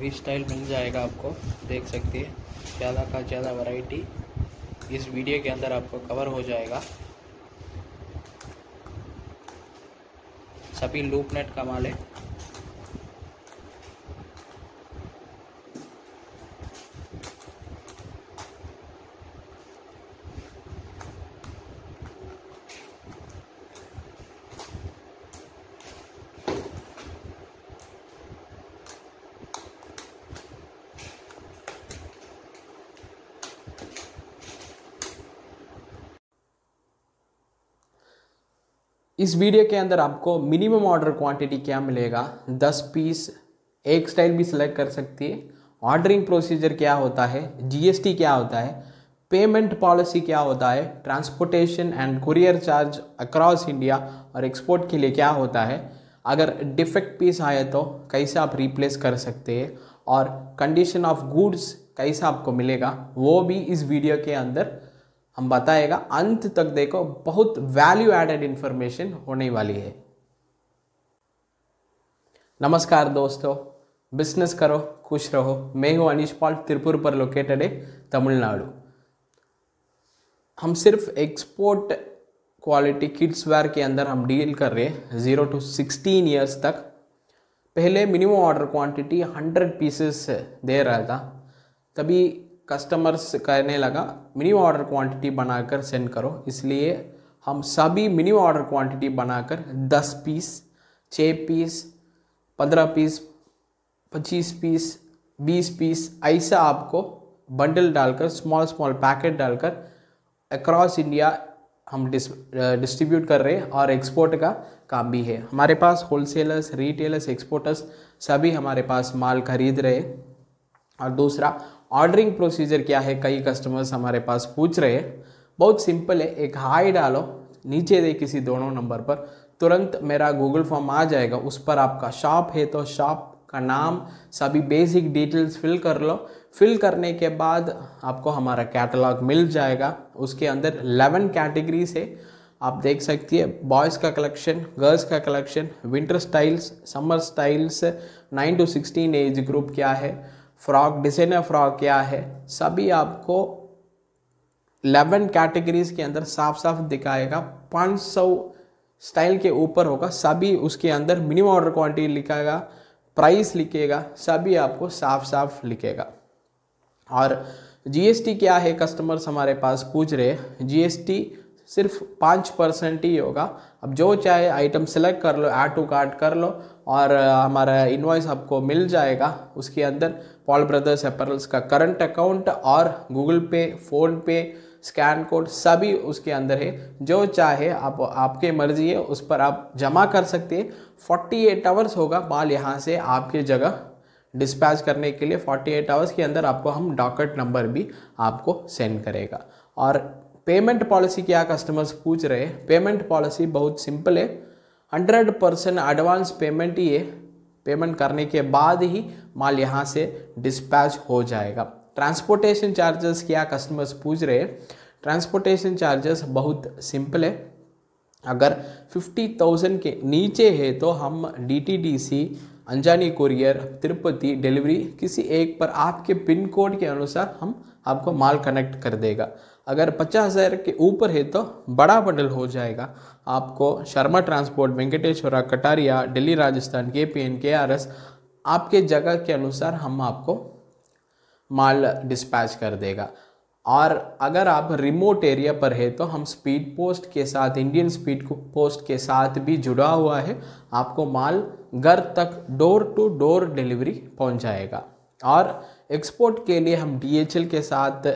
free style मिल जाएगा आपको देख सकती है ज़्यादा का ज़्यादा वैरायटी इस वीडियो के अंदर आपको कवर हो जाएगा सभी लूप नेट का माल है इस वीडियो के अंदर आपको मिनिमम ऑर्डर क्वांटिटी क्या मिलेगा दस पीस एक स्टाइल भी सिलेक्ट कर सकती है ऑर्डरिंग प्रोसीजर क्या होता है जीएसटी क्या होता है पेमेंट पॉलिसी क्या होता है transportation and courier charge across India और एक्सपोर्ट के लिए क्या होता है अगर डिफेक्ट पीस आए तो कैसे आप रिप्लेस कर सकते हैं और कंडीशन ऑफ गुड्स कैसा आपको मिलेगा वो भी इस वीडियो के अंदर हम बताएगा अंत तक देखो बहुत वैल्यू एडेड इंफॉर्मेशन होने वाली है नमस्कार दोस्तों बिजनेस करो खुश रहो मैं हूं अनिश पाल त्रिपुर पर लोकेटेड है तमिलनाडु हम सिर्फ एक्सपोर्ट क्वालिटी किड्स वेयर के अंदर हम डील कर रहे हैं ज़ीरो टू सिक्सटीन ईयर्स तक पहले minimum order quantity hundred pieces दे रहा था तभी कस्टमर्स कहने लगा मिनिमम ऑर्डर क्वांटिटी बनाकर सेंड करो इसलिए हम सभी मिनिमम ऑर्डर क्वांटिटी बनाकर 10 piece 6 piece 15 piece 25 piece 20 piece ऐसा आपको बंडल डालकर स्मॉल स्मॉल पैकेट डालकर अक्रॉस इंडिया हम डिस्ट्रीब्यूट uh, कर रहे हैं और एक्सपोर्ट का काम भी है हमारे पास होलसेलर्स रिटेलर्स एक्सपोर्टर्स सभी हमारे पास माल खरीद रहे हैं और दूसरा ऑर्डरिंग प्रोसीजर क्या है कई कस्टमर्स हमारे पास पूछ रहे हैं बहुत सिंपल है एक हाई डालो नीचे दे किसी दोनों नंबर पर तुरंत मेरा गूगल फॉर्म आ जाएगा उस पर आपका शॉप है तो शॉप का नाम सभी बेसिक डिटेल्स फिल कर लो फिल करने के बाद आपको हमारा कैटलॉग मिल जाएगा उसके अंदर 11 कैटेगरीज है आप देख सकती है बॉयज़ का कलेक्शन गर्ल्स का collection winter styles summer styles 9 to 16 age group क्या है फ्रॉक डिजाइनर फ्रॉक क्या है सभी आपको 11 कैटेगरीज के अंदर साफ साफ दिखाएगा 500 स्टाइल के ऊपर होगा सभी उसके अंदर मिनिमम ऑर्डर क्वांटिटी लिखेगा प्राइस लिखेगा सभी आपको साफ साफ लिखेगा और जीएसटी क्या है कस्टमर्स हमारे पास पूछ रहे जीएसटी सिर्फ पाँच परसेंट ही होगा अब जो चाहे आइटम सेलेक्ट कर लो ऐड टू कार्ट कर लो और हमारा इन्वॉइस आपको मिल जाएगा उसके अंदर पॉल ब्रदर्स एपरल्स का करंट अकाउंट और Google Pay PhonePe scan code सभी उसके अंदर है जो चाहे आप आपके मर्जी है उस पर आप जमा कर सकते हैं 48 आवर्स होगा माल यहाँ से आपके जगह डिस्पैच करने के लिए 48 आवर्स के अंदर आपको हम डॉकेट नंबर भी आपको सेंड करेगा और पेमेंट पॉलिसी क्या कस्टमर्स पूछ रहे हैं पेमेंट पॉलिसी बहुत सिंपल है हंड्रेड परसेंट एडवांस पेमेंट ही है पेमेंट करने के बाद ही माल यहाँ से डिस्पैच हो जाएगा ट्रांसपोर्टेशन चार्जेस क्या कस्टमर्स पूछ रहे हैं ट्रांसपोर्टेशन चार्जेस बहुत सिंपल है अगर 50,000 के नीचे है तो हम D Anjani courier Tirupati delivery किसी एक पर आपके पिन कोड के अनुसार हम आपको माल कनेक्ट कर देगा अगर पचास हज़ार के ऊपर है तो बड़ा बंडल हो जाएगा आपको Sharma transport Venkateshwara Kataria Delhi Rajasthan K P N K R S आपके जगह के अनुसार हम आपको माल डिस्पैच कर देगा और अगर आप रिमोट एरिया पर है तो हम स्पीड पोस्ट के साथ इंडियन स्पीड पोस्ट के साथ भी जुड़ा हुआ है आपको माल घर तक डोर टू डोर डिलीवरी पहुंचाएगा और एक्सपोर्ट के लिए हम डी के साथ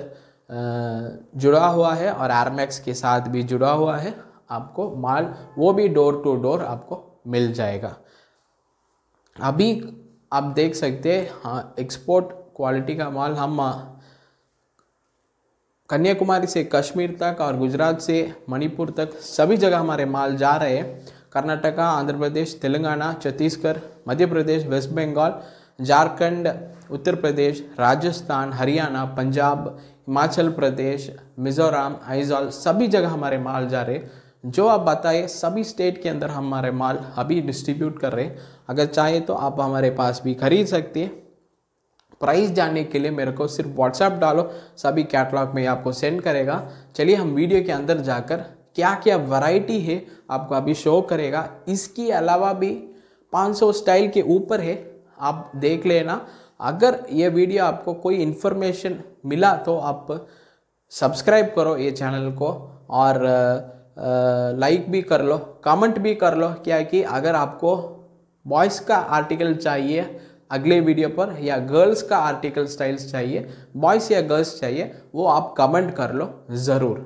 जुड़ा हुआ है और आरमैक्स के साथ भी जुड़ा हुआ है आपको माल वो भी डोर टू डोर आपको मिल जाएगा अभी आप देख सकते हैं हाँ एक्सपोर्ट क्वालिटी का माल हम कन्याकुमारी से कश्मीर तक और गुजरात से मणिपुर तक सभी जगह हमारे माल जा रहे हैं कर्नाटका आंध्र प्रदेश तेलंगाना छत्तीसगढ़ मध्य प्रदेश वेस्ट बंगाल झारखंड उत्तर प्रदेश राजस्थान हरियाणा पंजाब हिमाचल प्रदेश मिज़ोरम आइजॉल सभी जगह हमारे माल जा रहे जो आप बताए सभी स्टेट के अंदर हमारे माल अभी डिस्ट्रीब्यूट कर रहे हैं अगर चाहे तो आप हमारे पास भी खरीद सकते हैं प्राइस जानने के लिए मेरे को सिर्फ व्हाट्सएप डालो सभी कैटलॉग में आपको सेंड करेगा चलिए हम वीडियो के अंदर जाकर क्या क्या वैरायटी है आपको अभी शो करेगा इसके अलावा भी 500 स्टाइल के ऊपर है आप देख लेना अगर ये वीडियो आपको कोई इन्फॉर्मेशन मिला तो आप सब्सक्राइब करो ये चैनल को और लाइक भी कर लो कमेंट भी कर लो क्या कि अगर आपको बॉयज़ का आर्टिकल चाहिए अगले वीडियो पर या गर्ल्स का आर्टिकल स्टाइल्स चाहिए बॉयज़ या गर्ल्स चाहिए वो आप कमेंट कर लो ज़रूर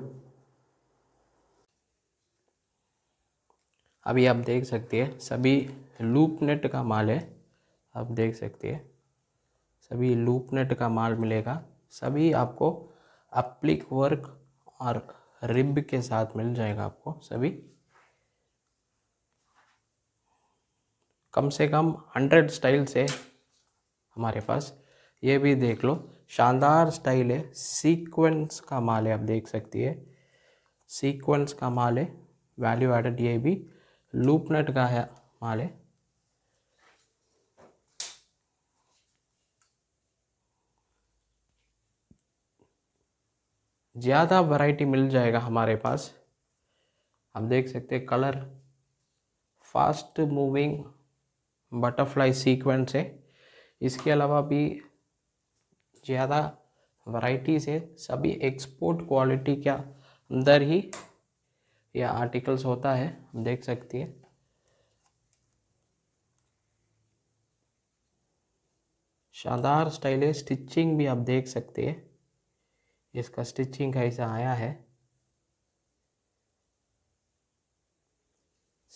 अभी आप देख सकते हैं सभी लूप नेट का माल है आप देख सकते हैं सभी लूप नेट का माल मिलेगा सभी आपको अप्लिक वर्क और रिब के साथ मिल जाएगा आपको सभी कम से कम हंड्रेड स्टाइल से हमारे पास ये भी देख लो शानदार स्टाइल है सीक्वेंस का माल है आप देख सकती है सीक्वेंस का माल है वैल्यू एडेड ये भी लूप नट का है माल है ज़्यादा वैरायटी मिल जाएगा हमारे पास हम देख सकते हैं colour fast moving butterfly sequence है इसके अलावा भी ज़्यादा वैरायटीज़ है सभी एक्सपोर्ट क्वालिटी के अंदर ही यह आर्टिकल्स होता है देख सकती है शानदार स्टाइल है स्टिचिंग भी आप देख सकते हैं इसका स्टिचिंग ऐसा आया है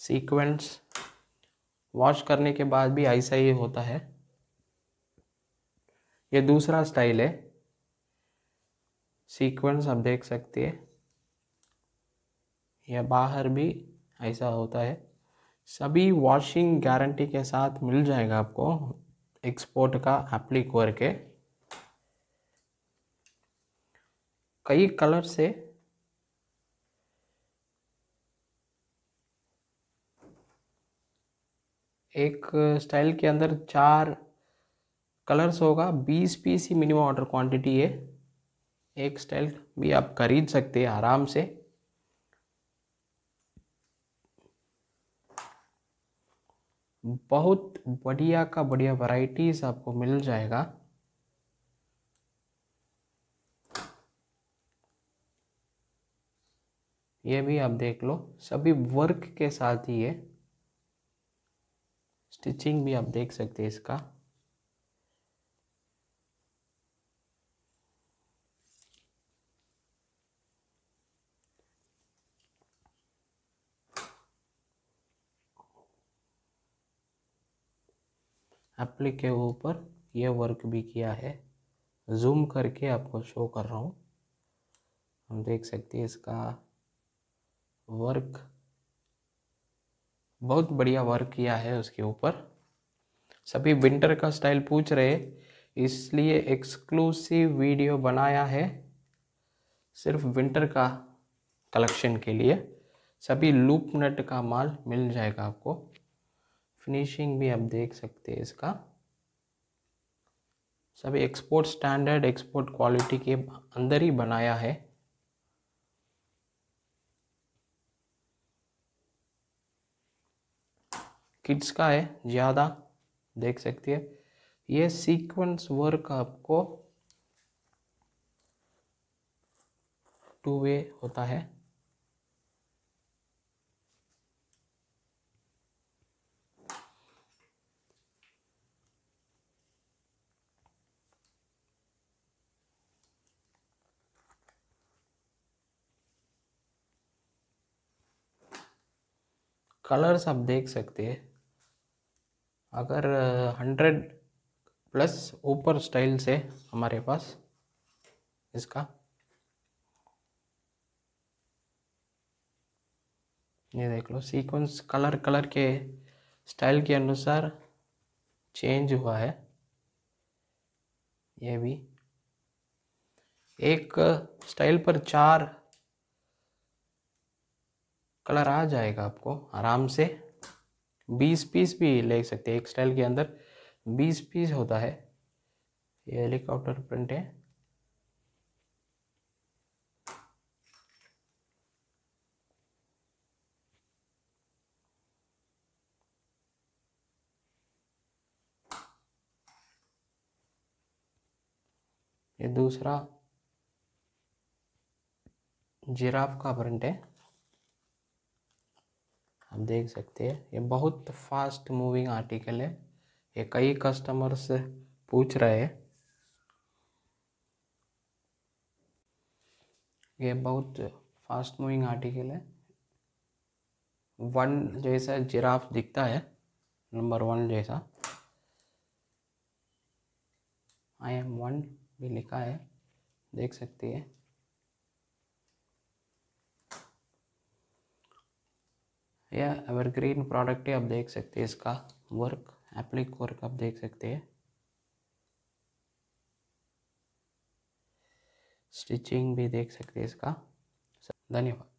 सीक्वेंस वॉश करने के बाद भी ऐसा ही होता है ये दूसरा स्टाइल है सीक्वेंस आप देख सकते हैं या बाहर भी ऐसा होता है सभी वॉशिंग गारंटी के साथ मिल जाएगा आपको एक्सपोर्ट का एप्लिक वर्क है कई कलर से एक स्टाइल के अंदर चार कलर्स होगा बीस पीस ही मिनिमम ऑर्डर क्वांटिटी है एक स्टाइल भी आप खरीद सकते हैं आराम से बहुत बढ़िया का बढ़िया वैरायटीज आपको मिल जाएगा ये भी आप देख लो सभी वर्क के साथ ही है स्टिचिंग भी आप देख सकते हैं इसका एप्लिक के ऊपर ये वर्क भी किया है जूम करके आपको शो कर रहा हूँ हम देख सकते हैं इसका वर्क बहुत बढ़िया वर्क किया है उसके ऊपर सभी विंटर का स्टाइल पूछ रहे इसलिए एक्सक्लूसिव वीडियो बनाया है सिर्फ विंटर का कलेक्शन के लिए सभी लूप नट का माल मिल जाएगा आपको फिनिशिंग भी आप देख सकते हैं इसका सब एक्सपोर्ट स्टैंडर्ड एक्सपोर्ट क्वालिटी के अंदर ही बनाया है किड्स का है ज़्यादा देख सकती है ये सीक्वेंस वर्क आपको टू वे होता है कलर्स आप देख सकते हैं अगर हंड्रेड प्लस ऊपर स्टाइल से हमारे पास इसका ये देख लो सीक्वेंस कलर कलर के स्टाइल के अनुसार चेंज हुआ है ये भी एक स्टाइल पर चार कलर आ जाएगा आपको आराम से 20 पीस भी ले सकते हैं एक स्टाइल के अंदर 20 पीस होता है ये हेलीकॉप्टर प्रिंट है ये दूसरा जिराफ का प्रिंट है आप देख सकते हैं ये बहुत फास्ट मूविंग आर्टिकल है ये कई कस्टमर्स पूछ रहे हैं ये बहुत फास्ट मूविंग आर्टिकल है वन जैसा जिराफ दिखता है नंबर वन जैसा आई एम वन भी लिखा है देख सकती है यह एवरग्रीन प्रोडक्ट है आप देख सकते हैं इसका वर्क एप्लिक वर्क आप देख सकते हैं स्टिचिंग भी देख सकते हैं इसका धन्यवाद